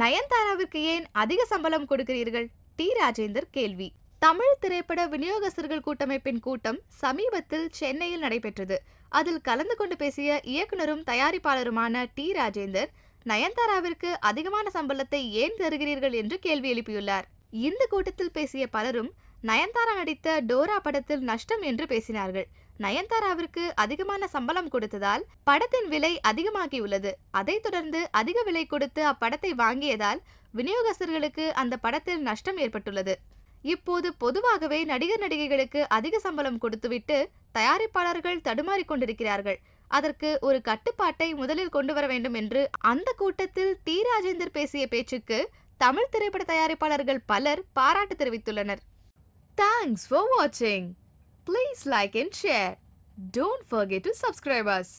நயன்தாராவிற்கு ஏன் அதிக சம்பளம் கொடுக்கிறீர்கள் டி ராஜேந்தர் கேள்வி தமிழ் திரைப்பட விநியோகஸ்தர்கள் கூட்டமைப்பின் கூட்டம் சமீபத்தில் சென்னையில் நடைபெற்றது அதில் கலந்து கொண்டு பேசிய இயக்குனரும் தயாரிப்பாளருமான டி ராஜேந்தர் நயன்தாராவிற்கு அதிகமான சம்பளத்தை ஏன் தருகிறீர்கள் என்று கேள்வி எழுப்பியுள்ளார் இந்த கூட்டத்தில் பேசிய பலரும் நயன்தாரா நடித்த டோரா படத்தில் நஷ்டம் என்று பேசினார்கள் நயன்தாராவிற்கு அதிகமான சம்பளம் கொடுத்ததால் படத்தின் விலை அதிகமாகியுள்ளது அதைத் தொடர்ந்து அதிக விலை கொடுத்து அப்படத்தை வாங்கியதால் விநியோகஸ்தர்களுக்கு அந்த படத்தில் நஷ்டம் ஏற்பட்டுள்ளது இப்போது பொதுவாகவே நடிகர் நடிகைகளுக்கு அதிக சம்பளம் கொடுத்துவிட்டு தயாரிப்பாளர்கள் தடுமாறி கொண்டிருக்கிறார்கள் அதற்கு ஒரு கட்டுப்பாட்டை முதலில் கொண்டு வர வேண்டும் என்று அந்த கூட்டத்தில் டி ராஜேந்தர் பேசிய பேச்சுக்கு தமிழ் திரைப்பட தயாரிப்பாளர்கள் பலர் பாராட்டு தெரிவித்துள்ளனர் தேங்க்ஸ் ஃபார் வாட்சிங் please like and share don't forget to subscribers